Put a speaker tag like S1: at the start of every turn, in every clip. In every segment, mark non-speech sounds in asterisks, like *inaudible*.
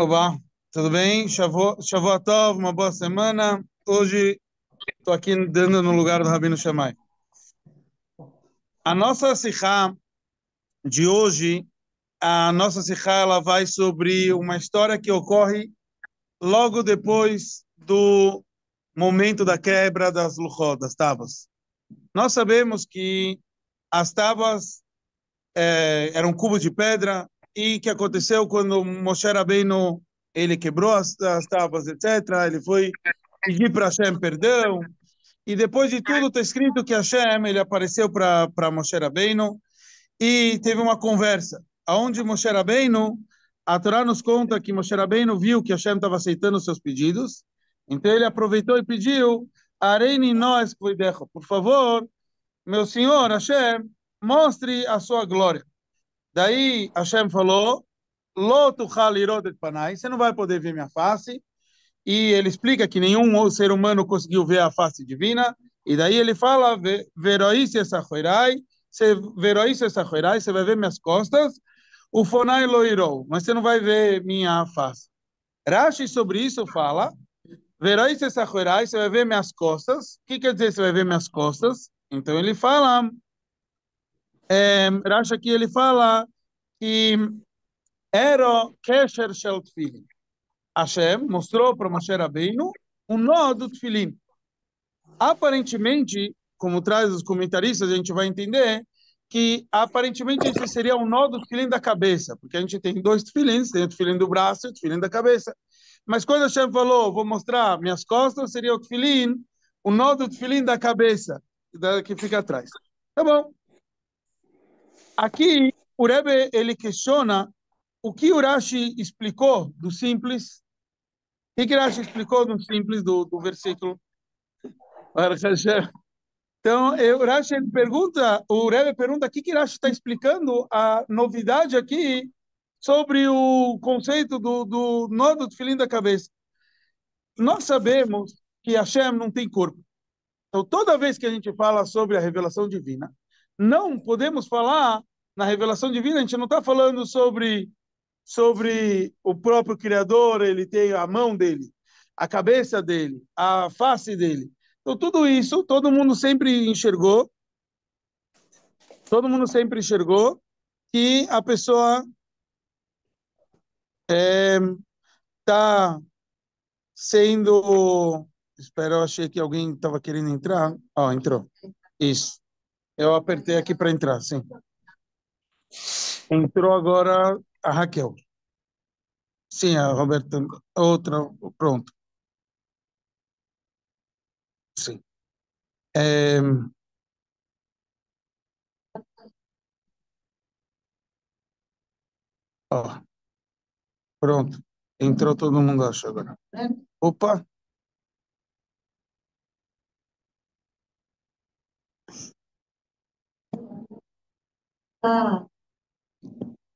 S1: Olá, tudo bem? Shavuot Tov, uma boa semana. Hoje estou aqui dando no lugar do Rabino Shammai. A nossa Sikha de hoje, a nossa Sikha, ela vai sobre uma história que ocorre logo depois do momento da quebra das luchot, das tábuas. Nós sabemos que as tábuas é, eh, eram cubos de pedra, e que aconteceu quando Moshe Rabbeinu, ele quebrou as, as tábuas, etc. Ele foi pedir para Hashem perdão. E depois de tudo, está escrito que Hashem, ele apareceu para Moshe Rabbeinu e teve uma conversa, aonde Moshe Rabbeinu, a Torá nos conta que Moshe Rabbeinu viu que Hashem estava aceitando os seus pedidos, então ele aproveitou e pediu, Areni nós por favor, meu senhor Hashem, mostre a sua glória. Daí Hashem falou: Loto Halirodet Panai, você não vai poder ver minha face. E ele explica que nenhum ser humano conseguiu ver a face divina. E daí ele fala: Veroice Sahoirai, Veroice você vai ver minhas costas. O Fonai Loirou, mas você não vai ver minha face. Rashi sobre isso fala: Veroice você vai ver minhas costas. O que quer dizer você vai ver minhas costas? Então ele fala: é, Rashi aqui ele fala que era Kesher Shel Tfilin. Hashem mostrou para Moshe Rabbeinu o nó do Tfilim. Aparentemente, como traz os comentaristas, a gente vai entender que aparentemente esse seria o nó do Tfilim da cabeça, porque a gente tem dois Tfilins, tem o Tfilim do braço e o Tfilim da cabeça. Mas quando Hashem falou, vou mostrar minhas costas, seria o Tfilim, o nó do Tfilim da cabeça, que fica atrás. Tá bom. Aqui, o Rebbe, ele questiona o que Urashi explicou do simples. O que Urashi explicou do simples do, do versículo? Então, Urashi pergunta, o Rebbe pergunta o que Urashi está explicando a novidade aqui sobre o conceito do, do nó do filim da cabeça. Nós sabemos que Hashem não tem corpo. Então, toda vez que a gente fala sobre a revelação divina, não podemos falar na revelação divina, a gente não está falando sobre, sobre o próprio Criador, ele tem a mão dele, a cabeça dele, a face dele. Então, tudo isso, todo mundo sempre enxergou, todo mundo sempre enxergou que a pessoa está é, tá sendo. Espera, eu achei que alguém estava querendo entrar. Ó, oh, entrou. Isso. Eu apertei aqui para entrar, sim. Entrou agora a Raquel. Sim, a Roberta. Outra, pronto. Sim. É... Pronto. Entrou todo mundo, acho, agora. Opa! Ah,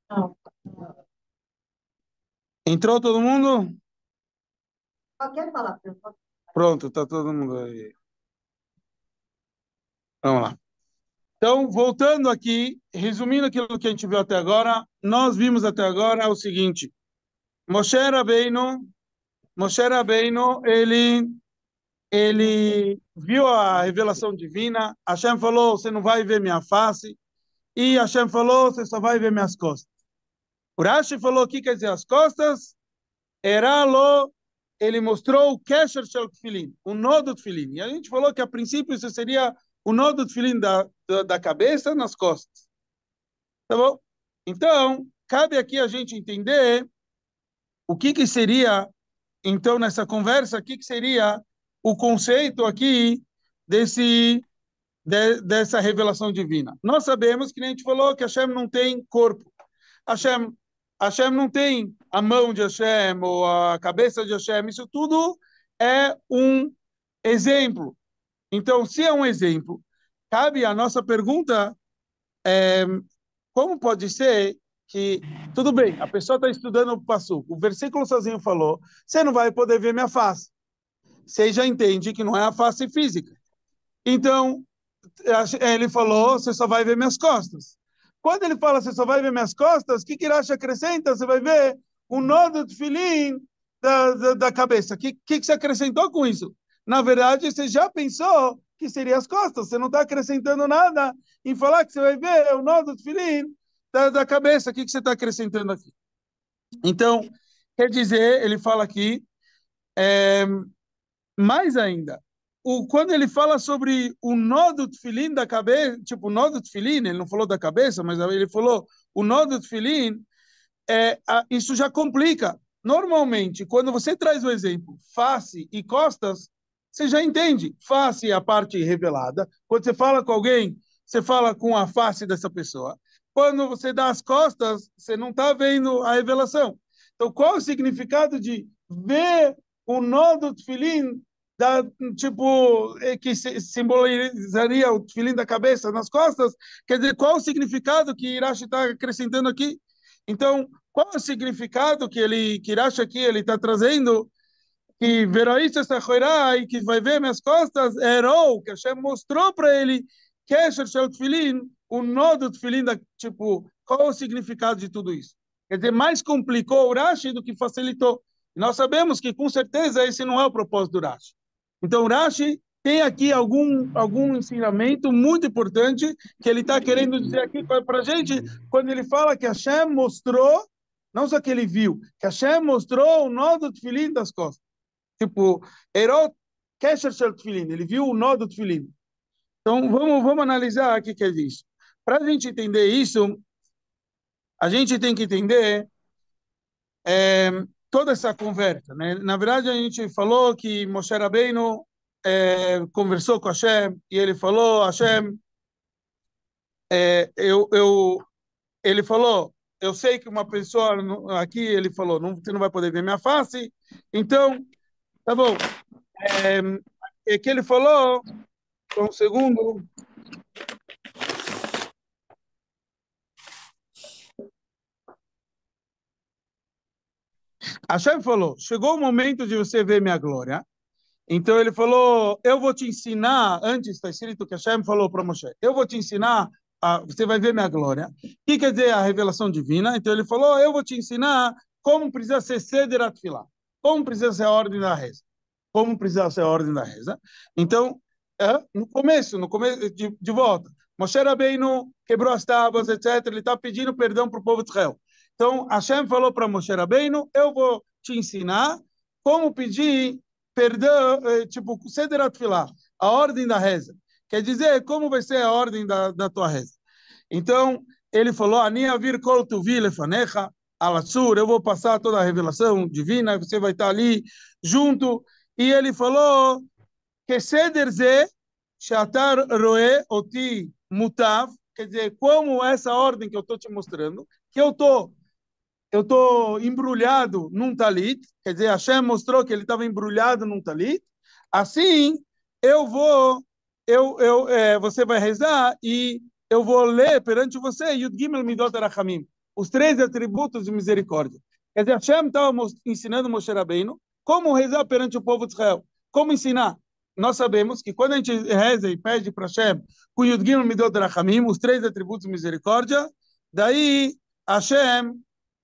S1: não. Ah. Entrou todo mundo? Qualquer quer falar, pessoal. Pronto, tá todo mundo aí. Vamos lá. Então, voltando aqui, resumindo aquilo que a gente viu até agora, nós vimos até agora o seguinte: Moshe Rabbeinu, Moshe Rabbeinu, ele ele viu a revelação divina, Hashem falou, você não vai ver minha face, e Hashem falou, você só vai ver minhas costas. O falou, o que quer dizer as costas? Eralo, ele mostrou o Kesher Shel Tfilin, o nó do Tfilin. E a gente falou que a princípio isso seria o nó do Tfilin da, da, da cabeça nas costas. Tá bom? Então, cabe aqui a gente entender o que, que seria, então, nessa conversa, o que, que seria o conceito aqui desse de, dessa revelação divina. Nós sabemos que nem a gente falou que Hashem não tem corpo. Hashem, Hashem não tem a mão de Hashem ou a cabeça de Hashem. Isso tudo é um exemplo. Então, se é um exemplo, cabe a nossa pergunta é, como pode ser que, tudo bem, a pessoa está estudando o Passuco, o versículo sozinho falou, você não vai poder ver minha face. Você já entende que não é a face física. Então, é, é, ele falou, você só vai ver minhas costas. Quando ele fala, você só vai ver minhas costas, o que acha acrescenta? Você vai ver o nó do de filim da, da, da, cabeça. O que, que, que você acrescentou com isso? Na verdade, você já pensou que seria as costas. Você não está acrescentando nada em falar que você vai ver o nó do filim da, da cabeça. O que, que você está acrescentando aqui? Então, quer dizer, ele fala aqui, é, mais ainda, o, quando ele fala sobre o nó do tefilim da cabeça, tipo, o nó do tefilim, ele não falou da cabeça, mas ele falou o nó do tefilim, é, isso já complica. Normalmente, quando você traz o exemplo face e costas, você já entende. Face é a parte revelada. Quando você fala com alguém, você fala com a face dessa pessoa. Quando você dá as costas, você não está vendo a revelação. Então, qual é o significado de ver o nó do tefilim da, tipo, é que simbolizaria o filim da cabeça nas costas, quer dizer, qual o significado que Irache está acrescentando aqui? Então, qual o significado que ele que Irache aqui ele está trazendo? Que isso essa e que vai ver minhas costas, erou, que Hashem mostrou para ele, que é o filim, o nó do filim, da, tipo, qual o significado de tudo isso? Quer dizer, mais complicou o Urashi do que facilitou. E nós sabemos que, com certeza, esse não é o propósito do Urashi. Então, Rashi tem aqui algum, algum ensinamento muito importante que ele está querendo dizer aqui para a gente, quando ele fala que Hashem mostrou, não só que ele viu, que Hashem mostrou o nó do tefilim das costas. Tipo, Herod Kesher o Tfilin, ele viu o nó do Tfilin. Então, vamos, vamos analisar aqui o que é isso. Para a gente entender isso, a gente tem que entender é, toda essa conversa. Né? Na verdade, a gente falou que Moshe Rabbeinu é, conversou com Hashem e ele falou, Hashem, é, eu, eu, ele falou, eu sei que uma pessoa aqui, ele falou, não, você não vai poder ver minha face, então, tá bom. É, é que ele falou, um segundo, Hashem falou: chegou o momento de você ver minha glória. Então ele falou: eu vou te ensinar. Antes está escrito que Hashem falou para Moshe: eu vou te ensinar. A, você vai ver minha glória. O que quer dizer a revelação divina? Então ele falou: eu vou te ensinar como precisa ser seder atfilá, como precisa ser a ordem da reza, como precisa ser a ordem da reza. Então, no começo, no começo de, de volta, Moshe Rabbeinu quebrou as tábuas, etc. Ele está pedindo perdão para o povo de Israel. Então, Hashem falou para Moshe Rabbeinu, eu vou te ensinar como pedir perdão, eh, tipo, ceder atfilá, a ordem da reza. Quer dizer, como vai ser a ordem da, da tua reza. Então, ele falou, Aniavir kol tuvi lefanecha, alatsur, eu vou passar toda a revelação divina, você vai estar ali junto. E ele falou, que ze, shatar roe oti mutav, quer dizer, como essa ordem que eu estou te mostrando, que eu estou eu estou embrulhado num talit, quer dizer, Hashem mostrou que ele estava embrulhado num talit, assim eu vou, eu, eu, é, você vai rezar e eu vou ler perante você Yudgimel Gimel Midot Arachamim, os três atributos de misericórdia. Quer dizer, Hashem estava ensinando Moshe Rabbeinu como rezar perante o povo de Israel, como ensinar. Nós sabemos que quando a gente reza e pede para Hashem com me Gimel Midot Arachamim, os três atributos de misericórdia, daí Hashem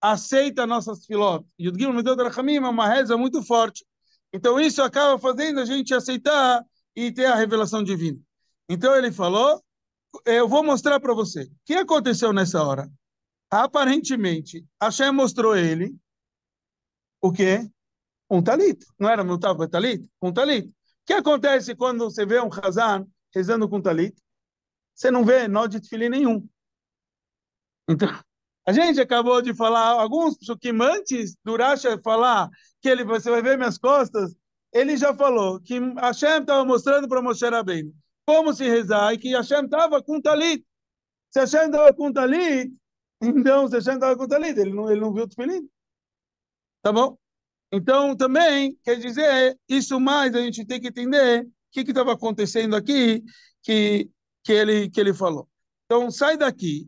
S1: aceita nossas filósofas. E o Gimel Medeu Drachamim é uma reza muito forte. Então isso acaba fazendo a gente aceitar e ter a revelação divina. Então ele falou, eu vou mostrar para você. O que aconteceu nessa hora? Aparentemente, Hashem mostrou ele o quê? Um talit. Não era meu tava talit? Um talit. O que acontece quando você vê um Hazan rezando com talit? Você não vê nó de tefilim nenhum. Então, a gente acabou de falar alguns psukim antes do Racha falar que ele você vai ver minhas costas, ele já falou que Hashem estava mostrando para Moshe bem como se rezar e que Hashem estava com talit. Se Hashem estava com talit, *laughs* então se Hashem estava com talit, ele não, ele não viu o tefilim. Tá bom? Então também, quer dizer, isso mais a gente tem que entender o que estava acontecendo aqui que, que, ele, que ele falou. Então sai daqui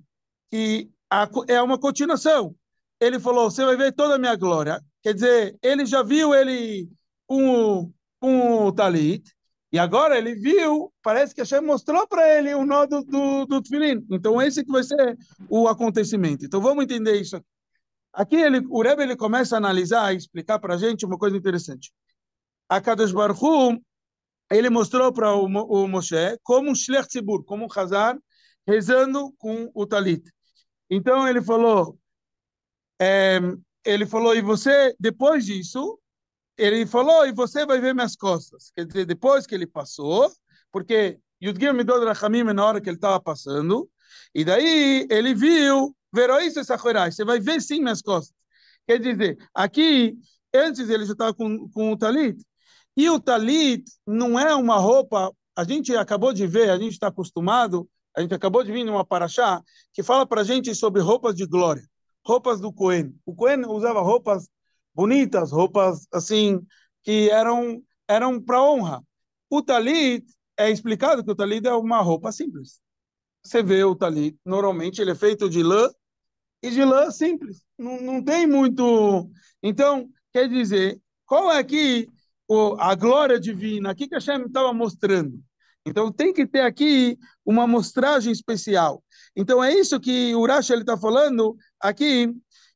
S1: que a, é uma continuação. Ele falou: Você vai ver toda a minha glória. Quer dizer, ele já viu ele um, um talit, e agora ele viu, parece que Hashem mostrou para ele o nó do, do, do Então, esse que vai ser o acontecimento. Então, vamos entender isso aqui. Aqui ele, o Rebbe ele começa a analisar e explicar para a gente uma coisa interessante. A Kadosh Baruch Hu, ele mostrou para o, o Moshe como um Shlech Tzibur, como um Hazar, rezando com o Talit. Então ele falou, é, ele falou, e você, depois disso, ele falou, e você vai ver minhas costas. Quer dizer, depois que ele passou, porque Yudgim a Rachamim é na hora que ele estava passando, e daí ele viu, verois essa você vai ver sim minhas costas. Quer dizer, aqui, antes ele já estava com, com o talit, e o talit não é uma roupa, a gente acabou de ver, a gente está acostumado a gente acabou de vir numa paraxá que fala para a gente sobre roupas de glória, roupas do Cohen. O Cohen usava roupas bonitas, roupas assim, que eram, eram para honra. O talit, é explicado que o talit é uma roupa simples. Você vê o talit, normalmente ele é feito de lã, e de lã simples. Não, não tem muito. Então, quer dizer, qual é aqui a glória divina? O que, que Hashem estava mostrando? Então tem que ter aqui uma mostragem especial. Então é isso que o ele está falando aqui,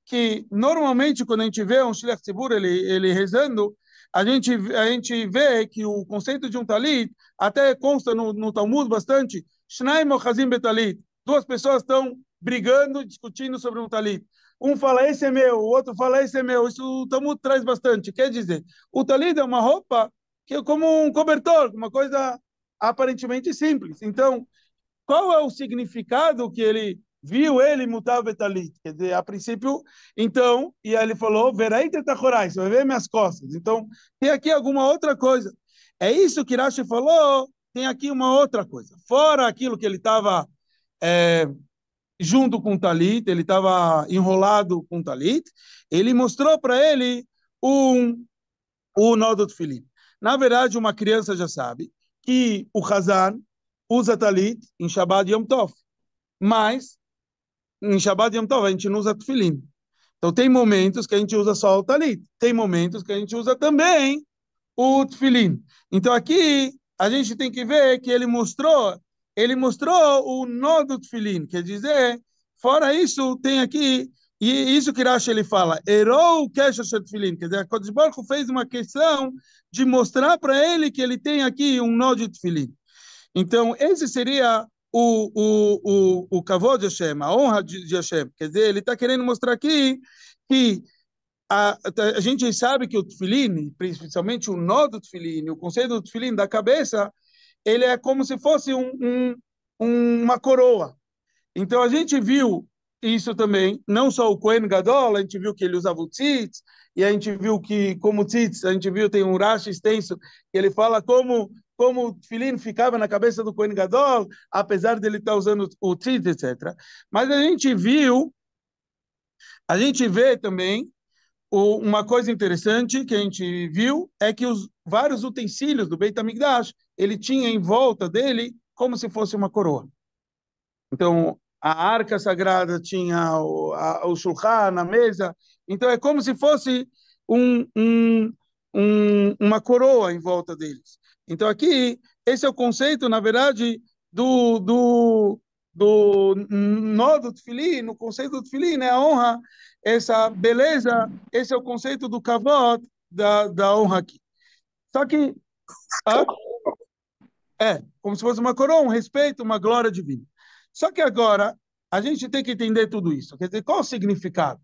S1: que normalmente quando a gente vê um Shilach Tzibur, ele, ele rezando, a gente, a gente vê que o conceito de um talit até consta no, no Talmud bastante, Shnai Mochazim Betalit, duas pessoas estão brigando, discutindo sobre um talit. Um fala, esse é meu, o outro fala, esse é meu. Isso o Talmud traz bastante. Quer dizer, o talit é uma roupa que é como um cobertor, uma coisa aparentemente simples. Então, qual é o significado que ele viu ele mutar betalit? Quer dizer, a princípio, então, e aí ele falou, verei tetachorai, você vai ver minhas costas. Então, tem aqui alguma outra coisa. É isso que Rashi falou, tem aqui uma outra coisa. Fora aquilo que ele estava é, junto com Talit, ele estava enrolado com Talit, ele mostrou para ele um, o um nó do Filim. Na verdade, uma criança já sabe que o Hazan usa talit em Shabbat Yom Tov, mas em Shabbat Yom Tov a gente não usa tefilim. Então tem momentos que a gente usa só o talit, tem momentos que a gente usa também o tefilim. Então aqui a gente tem que ver que ele mostrou, ele mostrou o nó do tefilim, quer dizer, fora isso tem aqui e isso que Rashi ele fala, Erou Keshatfilim, quer dizer, a Baruch fez uma questão de mostrar para ele que ele tem aqui um nó de Tfilim. Então, esse seria o, o, o, o Kavod de Hashem, a honra de Hashem. Quer dizer, ele está querendo mostrar aqui que a, a, gente sabe que o Tfilim, principalmente o nó do Tfilim, o conceito do Tfilim da cabeça, ele é como se fosse um, um, uma coroa. Então, a gente viu isso também, não só o Coen Gadol, a gente viu que ele usava o tzitz, e a gente viu que, como tzitz, a gente viu, tem um racha extenso, que ele fala como como o filhinho ficava na cabeça do Coen Gadol, apesar dele estar usando o tzitz, etc. Mas a gente viu, a gente vê também, o, uma coisa interessante que a gente viu é que os vários utensílios do Beit HaMikdash, ele tinha em volta dele como se fosse uma coroa. Então, a arca sagrada tinha o, a, o shulchan na mesa. Então é como se fosse um, um, um, uma coroa em volta deles. Então aqui, esse é o conceito, na verdade, do, do, do nó do tefili, no conceito do tefili, né? A honra, essa beleza, esse é o conceito do kavod, da, da honra aqui. Só que... Ah, é, como se fosse uma coroa, um respeito, uma glória divina. Só que agora a gente tem que entender tudo isso. Quer dizer, qual o significado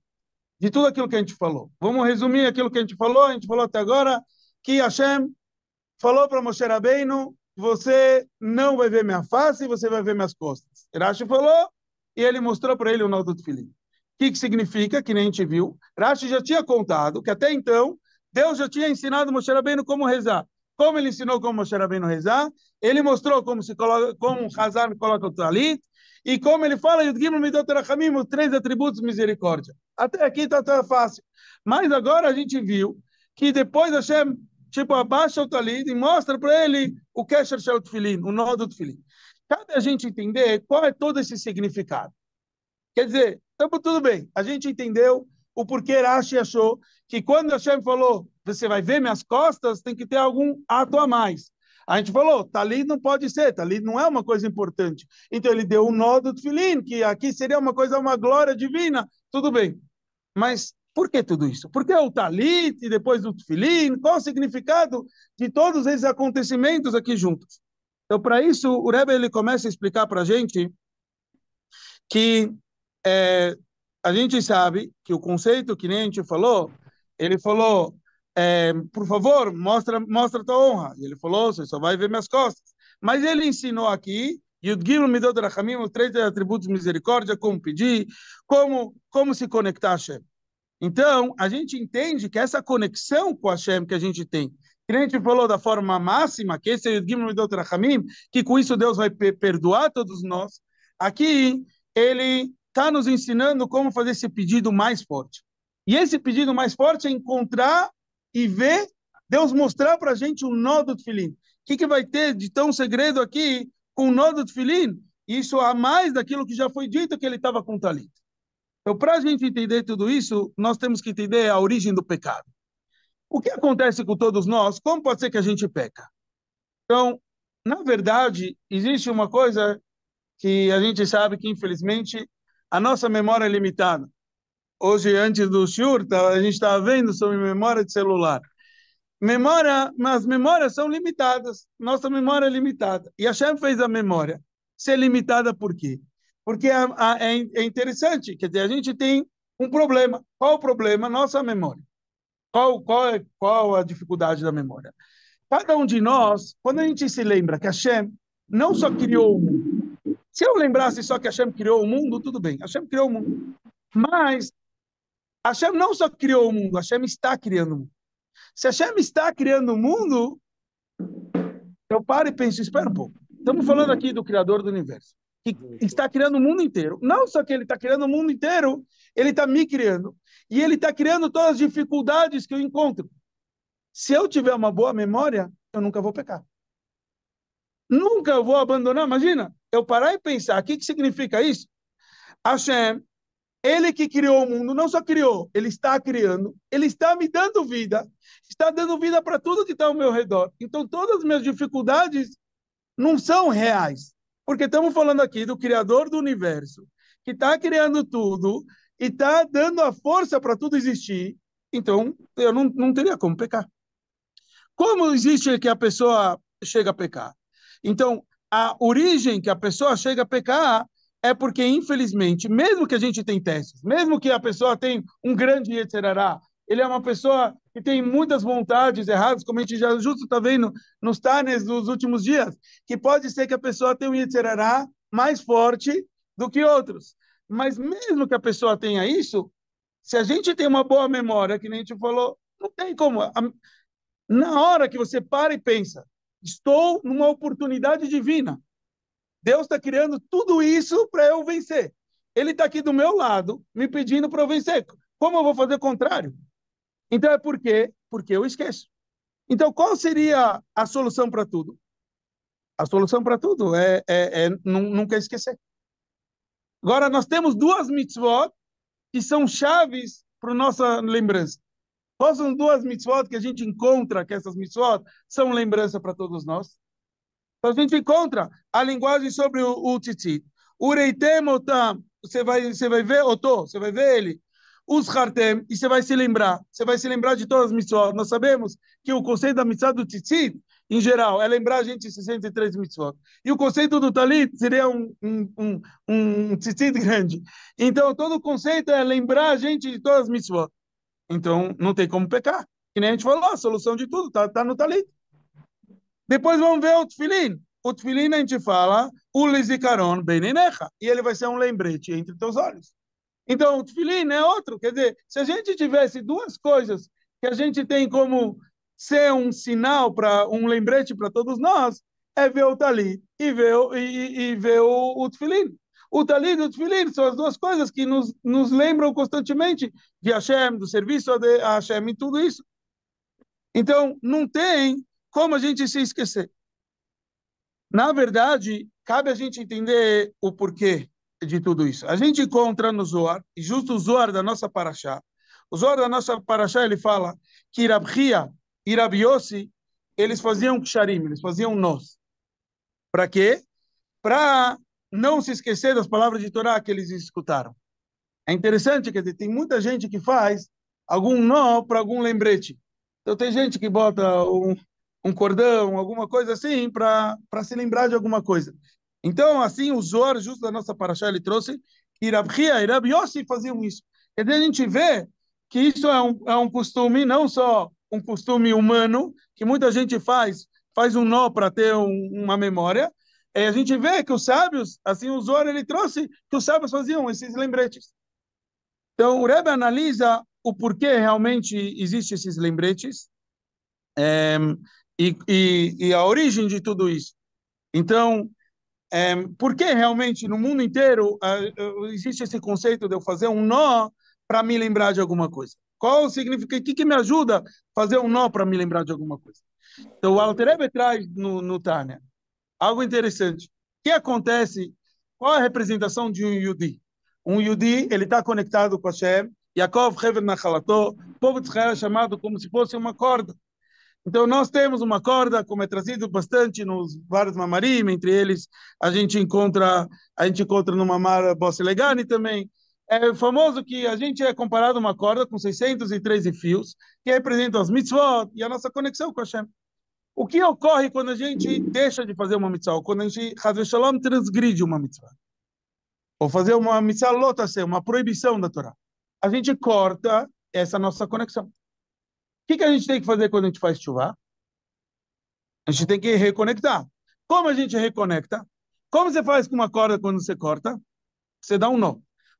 S1: de tudo aquilo que a gente falou? Vamos resumir aquilo que a gente falou. A gente falou até agora que Hashem falou para Moshe Rabbeinu, você não vai ver minha face, você vai ver minhas costas. Rashi falou e ele mostrou para ele o nó do tefilim. O que, que significa, que nem a gente viu? Rashi já tinha contado que até então Deus já tinha ensinado Moshe Rabbeinu como rezar. Como ele ensinou como Moshe Rabbeinu rezar, ele mostrou como se coloca, como Hazar coloca o talit, e como ele fala, os três atributos de misericórdia. Até aqui está tá fácil. Mas agora a gente viu que depois Hashem, tipo, abaixa o talid e mostra para ele o Kesher Shel Tfilin, o nó do Tfilin. Cabe a gente entender qual é todo esse significado. Quer dizer, estamos tudo bem. A gente entendeu o porquê Rashi achou que quando Hashem falou, você vai ver minhas costas, tem que ter algum ato a mais. A gente falou, talit não pode ser, talit não é uma coisa importante. Então ele deu um nó do tefilim, que aqui seria uma coisa, uma glória divina, tudo bem. Mas por que tudo isso? Por que o talit e depois o tefilim? Qual o significado de todos esses acontecimentos aqui juntos? Então, para isso, o Rebbe ele começa a explicar para a gente que é, a gente sabe que o conceito que nem a gente falou, ele falou é, por favor, mostra, mostra tua honra. E ele falou, você só vai ver minhas costas. Mas ele ensinou aqui, Yudgim me deu os três atributos de misericórdia, como pedir, como, como se conectar a Hashem. Então, a gente entende que essa conexão com a Hashem que a gente tem, que a gente falou da forma máxima, que esse é Yudgim me deu que com isso Deus vai perdoar todos nós, aqui ele está nos ensinando como fazer esse pedido mais forte. E esse pedido mais forte é encontrar e ver Deus mostrar para a gente o nó do tefilim. O que, que vai ter de tão segredo aqui com o nó do tefilim? Isso a mais daquilo que já foi dito que ele estava com o Então, para a gente entender tudo isso, nós temos que entender a origem do pecado. O que acontece com todos nós? Como pode ser que a gente peca? Então, na verdade, existe uma coisa que a gente sabe que, infelizmente, a nossa memória é limitada hoje, antes do Shur, tá, a gente estava vendo sobre memória de celular. Memória, mas memórias são limitadas. Nossa memória é limitada. E a Shem fez a memória ser limitada por quê? Porque a, a, é, é interessante, quer dizer, a gente tem um problema. Qual o problema? Nossa memória. Qual, qual, é, qual a dificuldade da memória? Cada um de nós, quando a gente se lembra que a Shem não só criou o mundo, se eu lembrasse só que a Shem criou o mundo, tudo bem, a Shem criou o mundo. Mas Hashem não só criou o mundo, Hashem está criando o mundo. Se Hashem está criando o mundo, eu paro e penso, espera um pouco. Estamos falando aqui do Criador do Universo, que está criando o mundo inteiro. Não só que ele está criando o mundo inteiro, ele está me criando. E ele está criando todas as dificuldades que eu encontro. Se eu tiver uma boa memória, eu nunca vou pecar. Nunca eu vou abandonar. Imagina, eu parar e pensar, o ah, que, que significa isso? Hashem ele que criou o mundo, não só criou, ele está criando, ele está me dando vida, está dando vida para tudo que está ao meu redor. Então, todas as minhas dificuldades não são reais, porque estamos falando aqui do Criador do universo, que está criando tudo e está dando a força para tudo existir. Então, eu não, não teria como pecar. Como existe que a pessoa chega a pecar? Então, a origem que a pessoa chega a pecar é porque, infelizmente, mesmo que a gente tenha testes, mesmo que a pessoa tenha um grande Yetzerará, ele é uma pessoa que tem muitas vontades erradas, como a gente já justo está vendo nos times dos últimos dias, que pode ser que a pessoa tenha um Yetzerará mais forte do que outros. Mas mesmo que a pessoa tenha isso, se a gente tem uma boa memória, que nem a gente falou, não tem como. Na hora que você para e pensa, estou numa oportunidade divina, Deus está criando tudo isso para eu vencer. Ele está aqui do meu lado, me pedindo para eu vencer. Como eu vou fazer o contrário? Então é por quê? Porque eu esqueço. Então qual seria a solução para tudo? A solução para tudo é, é, é nunca esquecer. Agora, nós temos duas mitzvot que são chaves para nossa lembrança. Quais são duas mitzvot que a gente encontra que essas mitzvot são lembrança para todos nós? Então a gente encontra a linguagem sobre o, o tzitzit. Ureitem otam, você vai, você vai ver otô, você vai ver ele. Os hartem, e você vai se lembrar. Você vai se lembrar de todas as mitzvot. Nós sabemos que o conceito da mitzvah do tzitzit, em geral, é lembrar a gente 63 mitzvot. E o conceito do talit seria um, um, um, um tzitzit grande. Então, todo o conceito é lembrar a gente de todas as mitzvot. Então, não tem como pecar. Que nem a gente falou, a solução de tudo está tá no talit. Depois vamos ver o Tefilin. O Tefilin a gente fala, o Lizicaron Beninecha. E ele vai ser um lembrete entre teus olhos. Então, o Tefilin é outro. Quer dizer, se a gente tivesse duas coisas que a gente tem como ser um sinal, para um lembrete para todos nós, é ver o Tali e ver, e, e ver o, o O talit e o tefilin são as duas coisas que nos, nos lembram constantemente de Hashem, do serviço a, de, a Hashem e tudo isso. Então, não tem como a gente se esquecer? Na verdade, cabe a gente entender o porquê de tudo isso. A gente encontra no Zohar, e justo o Zohar da nossa Paraxá, o Zohar da nossa Paraxá, ele fala que Irabria, e Rabiosi, eles faziam ksharim, eles faziam nós. Para quê? Para não se esquecer das palavras de Torá que eles escutaram. É interessante, quer dizer, tem muita gente que faz algum nó para algum lembrete. Então tem gente que bota um, um cordão, alguma coisa assim, para se lembrar de alguma coisa. Então, assim, o Zohar, justo da nossa paraxá, ele trouxe que Rabhia e faziam isso. e a gente vê que isso é um, é um costume, não só um costume humano, que muita gente faz, faz um nó para ter um, uma memória. E a gente vê que os sábios, assim, o Zohar, ele trouxe que os sábios faziam esses lembretes. Então, o Rebbe analisa o porquê realmente existem esses lembretes. É, e, e, e a origem de tudo isso. Então, é, por que realmente no mundo inteiro é, é, existe esse conceito de eu fazer um nó para me lembrar de alguma coisa? Qual o significado? O que, que me ajuda a fazer um nó para me lembrar de alguma coisa? Então, o Alterebe traz no, no Tânia algo interessante. O que acontece? Qual a representação de um Yudi? Um Yudi, ele está conectado com a Hashem. Yaakov Hever Nachalato, o povo de Israel é chamado como se fosse uma corda. Então, nós temos uma corda, como é trazido bastante nos vários mamarim, entre eles a gente encontra, a gente encontra no mamar Bosselegani também. É famoso que a gente é comparado a uma corda com 613 fios, que representam as mitzvot e a nossa conexão com a Hashem. O que ocorre quando a gente deixa de fazer uma mitzvah, quando a gente, Hazel Shalom, transgride uma mitzvah? Ou fazer uma mitzvah lota ser uma proibição da Torá. A gente corta essa nossa conexão que, que a gente tem que fazer quando a gente faz chuva? A gente tem que reconectar. Como a gente reconecta? Como você faz com uma corda quando você corta? Você dá um nó.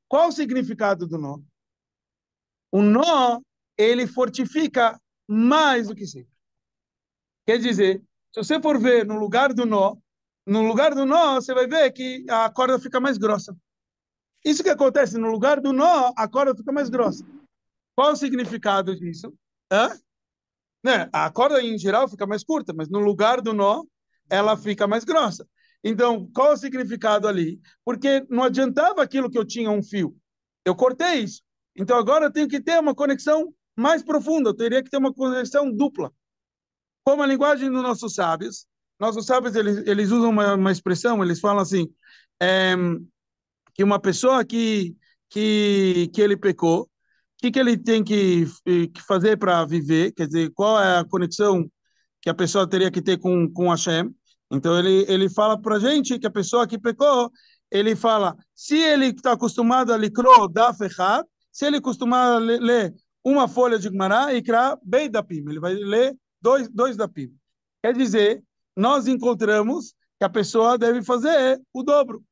S1: Qual o significado do nó? O nó, ele fortifica mais do que sempre. Quer dizer, se você for ver no lugar do nó, no lugar do nó, você vai ver que a corda fica mais grossa. Isso que acontece no lugar do nó, a corda fica mais grossa. Qual o significado disso? Hã? Né? A corda, em geral, fica mais curta, mas no lugar do nó, ela fica mais grossa. Então, qual o significado ali? Porque não adiantava aquilo que eu tinha um fio. Eu cortei isso. Então, agora eu tenho que ter uma conexão mais profunda, eu teria que ter uma conexão dupla. Como a linguagem dos nossos sábios, nossos sábios eles, eles usam uma, uma expressão, eles falam assim, é, que uma pessoa que, que, que ele pecou, que, que ele tem que, eh, que fazer para viver, quer dizer, qual é a conexão que a pessoa teria que ter com, com Hashem. Então, ele, ele fala para a gente que a pessoa que pecou, ele fala, se ele está acostumado a licro da ferrad, se ele acostumado a ler uma folha de e criar bem da Pima, ele vai ler dois, dois da Pima. Quer dizer, nós encontramos que a pessoa deve fazer o dobro.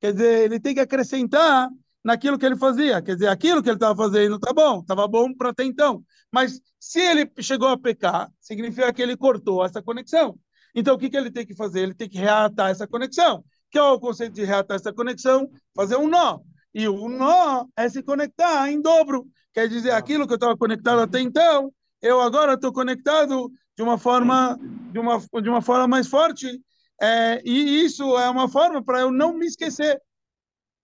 S1: Quer dizer, ele tem que acrescentar naquilo que ele fazia. Quer dizer, aquilo que ele estava fazendo estava tá bom, estava bom para até então. Mas se ele chegou a pecar, significa que ele cortou essa conexão. Então, o que, que ele tem que fazer? Ele tem que reatar essa conexão. Que é o conceito de reatar essa conexão? Fazer um nó. E o nó é se conectar em dobro. Quer dizer, aquilo que eu estava conectado até então, eu agora estou conectado de uma forma de uma, de uma forma mais forte. É, e isso é uma forma para eu não me esquecer.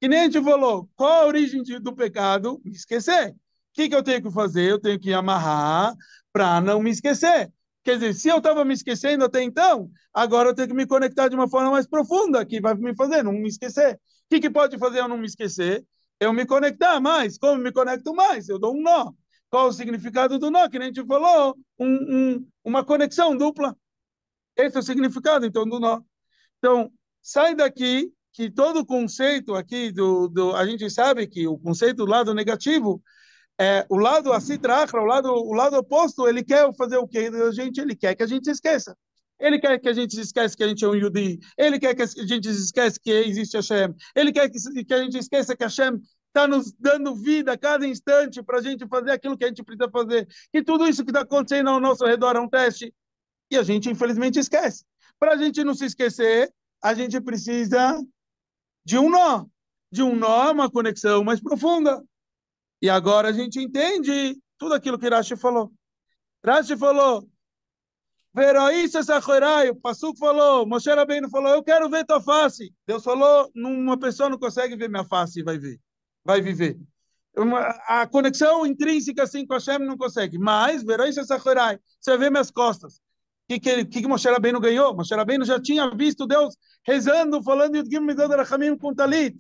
S1: Que nem a gente falou, qual a origem de, do pecado? Me esquecer. O que, que eu tenho que fazer? Eu tenho que amarrar para não me esquecer. Quer dizer, se eu estava me esquecendo até então, agora eu tenho que me conectar de uma forma mais profunda, que vai me fazer não me esquecer. O que, que pode fazer eu não me esquecer? Eu me conectar mais. Como me conecto mais? Eu dou um nó. Qual o significado do nó? Que nem a gente falou, um, um, uma conexão dupla. Esse é o significado, então, do nó. Então, sai daqui que todo o conceito aqui do, do a gente sabe que o conceito do lado negativo é o lado acitrachra, o lado o lado oposto, ele quer fazer o que a gente ele quer que a gente esqueça. Ele quer que a gente esqueça que a gente é um Yudi. Ele quer que a gente esqueça que existe Hashem. Ele quer que, que a gente esqueça que Hashem está nos dando vida a cada instante para a gente fazer aquilo que a gente precisa fazer. Que tudo isso que está acontecendo ao nosso redor é um teste. E a gente, infelizmente, esquece. Para a gente não se esquecer, a gente precisa de um nó. De um nó, uma conexão mais profunda. E agora a gente entende tudo aquilo que Rashi falou. Rashi falou, Veroísa Sachorai, o Passuco falou, Moshe Rabbeinu falou, eu quero ver tua face. Deus falou, uma pessoa não consegue ver minha face e vai ver, vai viver. Uma, a conexão intrínseca assim com Hashem não consegue, mas Veroísa Sachorai, você vê minhas costas. O que, que, que Moshe Rabbeinu ganhou? Moshe Rabbeinu já tinha visto Deus rezando, falando Yudgim a Rahamim com Talit.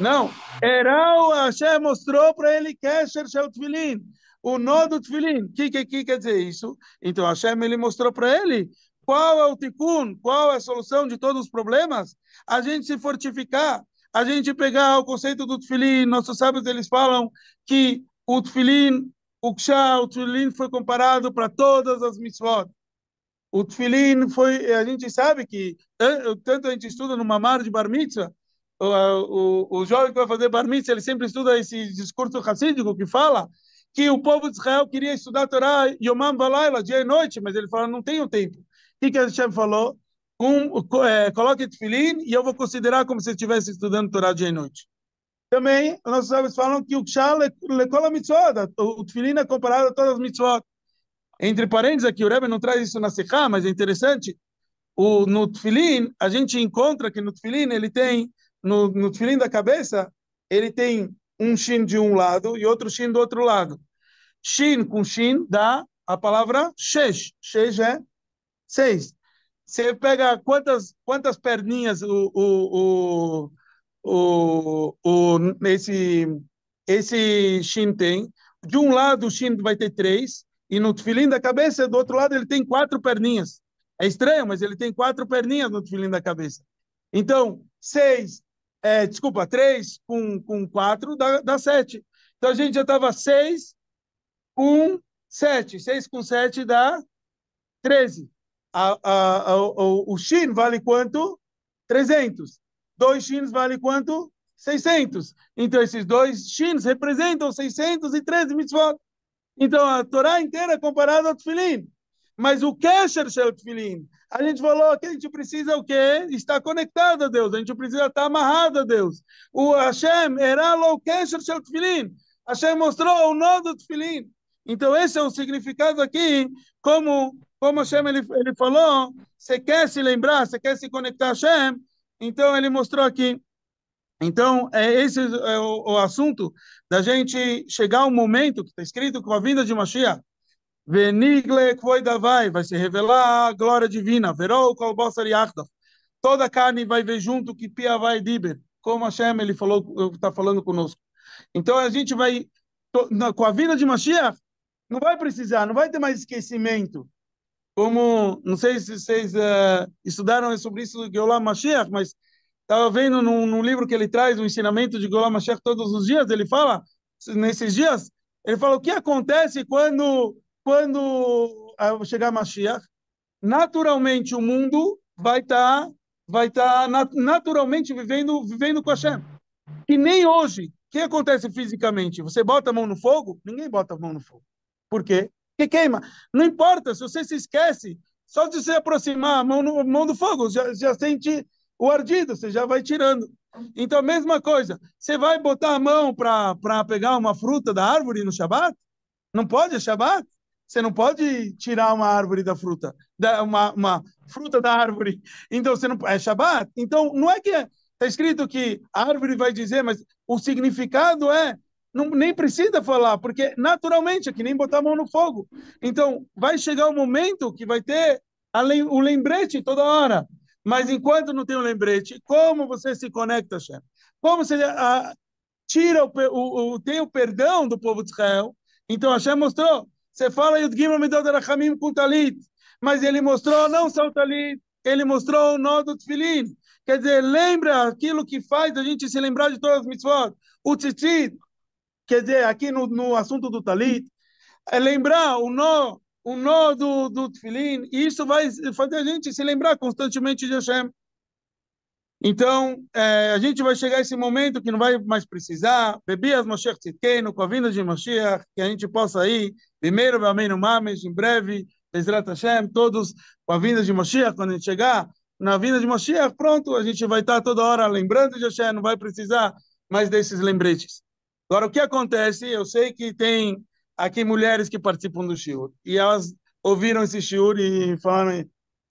S1: Não. o Hashem mostrou para ele Kesher Shel Tfilin, o nó do Tfilin. O que, que, que quer dizer isso? Então Hashem ele mostrou para ele qual é o tikkun, qual é a solução de todos os problemas. A gente se fortificar, a gente pegar o conceito do Tfilin. Nossos sábios eles falam que o Tfilin, o Ksha, o Tfilin foi comparado para todas as mitzvot. O tefilin foi, a gente sabe que tanto a gente estuda no mamar de bar mitzvah, o, o, o jovem que vai fazer bar mitzvah, ele sempre estuda esse discurso racídico que fala que o povo de Israel queria estudar a Torá Yomam Valaila, dia e noite, mas ele fala, não tenho tempo. O que, a Hashem falou? Um, é, coloque tefilin e eu vou considerar como se estivesse estudando Torá dia e noite. Também, nossos sábios falam que o Kshal é a mitzvah, o tefilin é comparado a todas as mitzvot. Entre parênteses aqui, o Rebbe não traz isso na Sechá, mas é interessante. O, no Tfilin, a gente encontra que no Tfilin ele tem, no, nutfilin Tfilin da cabeça, ele tem um shin de um lado e outro shin do outro lado. Shin com shin dá a palavra shesh. Shesh é seis. Você pega quantas, quantas perninhas o, o, o, o, o, esse, esse shin tem. De um lado o shin vai ter três, e no tefilim da cabeça, do outro lado, ele tem quatro perninhas. É estranho, mas ele tem quatro perninhas no tefilim da cabeça. Então, seis, é, desculpa, três com, com quatro dá, dá sete. Então a gente já estava seis com sete. Seis com sete dá treze. A, a, a, o, o shin vale quanto? Trezentos. Dois shins vale quanto? 600. Então esses dois shins representam 613 mitzvot. Então a Torá inteira é comparada ao Tfilim. Mas o Kesher Shel Tfilim, a gente falou que a gente precisa o quê? Estar conectado a Deus, a gente precisa estar amarrado a Deus. O Hashem era o Kesher Shel Tfilim. Hashem mostrou o nó do Tfilim. Então esse é o significado aqui, como, como Hashem ele, ele falou, você quer se lembrar, você quer se conectar a Hashem, então ele mostrou aqui. Então, é, esse é o, o assunto da gente chegar ao momento que está escrito com a vinda de Mashiach. Venigle vai, vai se revelar a glória divina. Verou kolbosar yachdav. Toda a carne vai ver junto que pia vai diber. Como Hashem, ele falou, está falando conosco. Então, a gente vai, com a vinda de Mashiach, não vai precisar, não vai ter mais esquecimento. Como, não sei se vocês uh, estudaram sobre isso do Geolam Mashiach, mas Estava vendo num, num, livro que ele traz, um ensinamento de Gola Mashiach todos os dias, ele fala, nesses dias, ele fala o que acontece quando, quando ah, chegar Mashiach? Naturalmente o mundo vai estar tá, vai tá nat naturalmente vivendo, vivendo com Hashem. e nem hoje. O que acontece fisicamente? Você bota a mão no fogo? Ninguém bota a mão no fogo. Por quê? Porque queima. Não importa, se você se esquece, só de se aproximar a mão, no, mão do fogo, já, já sente o ardido, você já vai tirando. Então, a mesma coisa, você vai botar a mão para pegar uma fruta da árvore no Shabat? Não pode, é Shabat? Você não pode tirar uma árvore da fruta, da, uma, uma fruta da árvore. Então, você não é Shabat? Então, não é que está é, tá escrito que a árvore vai dizer, mas o significado é, não, nem precisa falar, porque naturalmente é que nem botar a mão no fogo. Então, vai chegar o um momento que vai ter a, o lembrete toda hora. Mas enquanto não tem um lembrete, como você se conecta, Shem? Como você a, ah, tira o, o, o, tem o perdão do povo de Israel? Então Hashem mostrou. Você fala Yudgimel Midot Erachamim com Talit. Mas ele mostrou não só o Talit, ele mostrou o nó do Tfilim. Quer dizer, lembra aquilo que faz a gente se lembrar de todas as mitzvot. O tzitzit, quer dizer, aqui no, no assunto do talit, é lembrar o nó o nó do, do tefilim, e isso vai fazer a gente se lembrar constantemente de Hashem. Então, é, a gente vai chegar a esse momento que não vai mais precisar, as Moshech Tzidkenu, com a vinda de Moshech, que a gente possa ir, primeiro, amém no Mames, em breve, Bezrat Hashem, todos com a vinda de Moshech, quando a gente chegar na vinda de Moshech, pronto, a gente vai estar toda hora lembrando de Hashem, não vai precisar mais desses lembretes. Agora, o que acontece? Eu sei que tem aqui mulheres que participam do shiur. E elas ouviram esse shiur e falaram.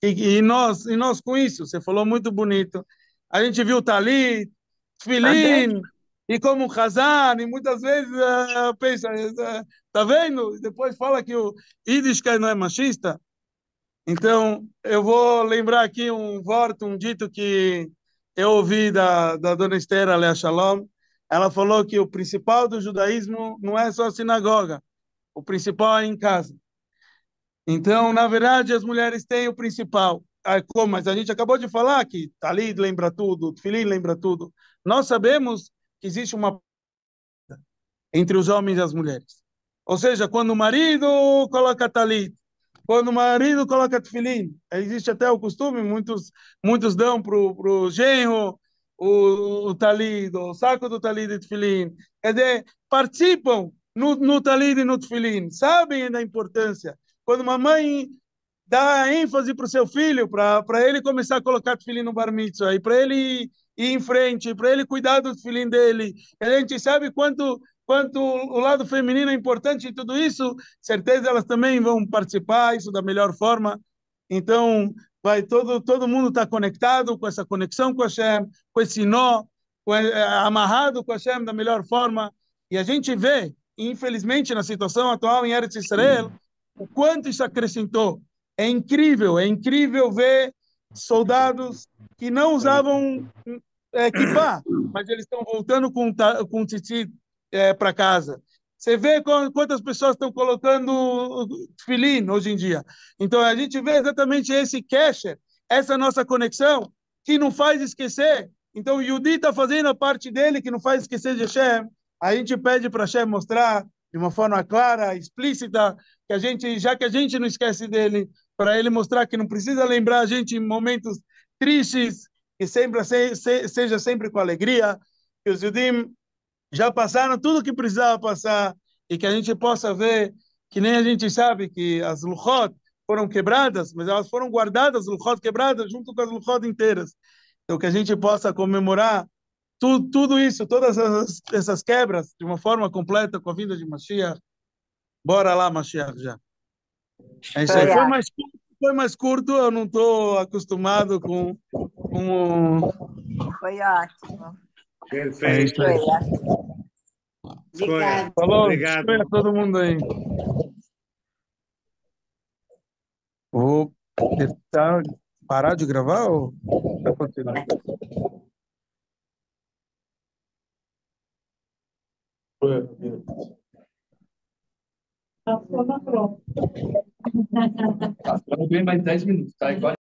S1: E, e, nós, e nós com isso, você falou muito bonito. A gente viu Tali, Tfilin, e como Hazan, e muitas vezes uh, eh, pensa, uh, tá vendo? E depois fala que o Yiddish não é machista. Então, eu vou lembrar aqui um voto um dito que eu ouvi da, da dona Esther Alea Shalom. Ela falou que o principal do judaísmo não é só a sinagoga, o principal é em casa. Então, na verdade, as mulheres têm o principal. Ah, como? Mas a gente acabou de falar que Talid lembra tudo, Filim lembra tudo. Nós sabemos que existe uma entre os homens e as mulheres. Ou seja, quando o marido coloca Talid, quando o marido coloca Tfilin, existe até o costume, muitos, muitos dão para o genro o, o Talid, o saco do Talid e Tfilin. Quer dizer, participam no, no talid e no tefilim. Sabem da importância. Quando uma mãe dá ênfase para o seu filho, para ele começar a colocar tefilim no bar mitzvah, e para ele ir em frente, para ele cuidar do tefilim dele. A gente sabe quanto quanto o lado feminino é importante em tudo isso, certeza elas também vão participar isso da melhor forma. Então, vai todo todo mundo está conectado com essa conexão com a Shem, com esse nó, com, é, amarrado com a Shem da melhor forma. E a gente vê infelizmente, na situação atual em Eretz Israel, o quanto isso acrescentou. É incrível, é incrível ver soldados que não usavam é, equipar, kippah, mas eles estão voltando com, com Titi é, para casa. Você vê quantas pessoas estão colocando filim hoje em dia. Então, a gente vê exatamente esse cache, essa nossa conexão, que não faz esquecer. Então, o Yudi está fazendo a parte dele, que não faz esquecer de Hashem. A gente pede para Hashem mostrar de uma forma clara, explícita, que a gente, já que a gente não esquece dele, para ele mostrar que não precisa lembrar a gente em momentos tristes, que sempre se, se, seja sempre com alegria, que os judim já passaram tudo o que precisava passar e que a gente possa ver que nem a gente sabe que as luchot foram quebradas, mas elas foram guardadas, luchot quebradas junto com as luchot inteiras. Então que a gente possa comemorar tudo, tudo isso, todas essas, essas, quebras, de uma forma completa com a vinda de Mashiach. Bora lá, Mashiach, já. É isso aí. Foi mais curto, foi mais curto eu não estou acostumado com, com o... Foi ótimo. Perfeito. É foi ótimo. Obrigado. Falou, Obrigado. a todo mundo aí. Vou tentar parar de gravar ou vai continuar? Passou tá, tá na prova. Passou tá, bem mais 10 minutos, tá? Igual...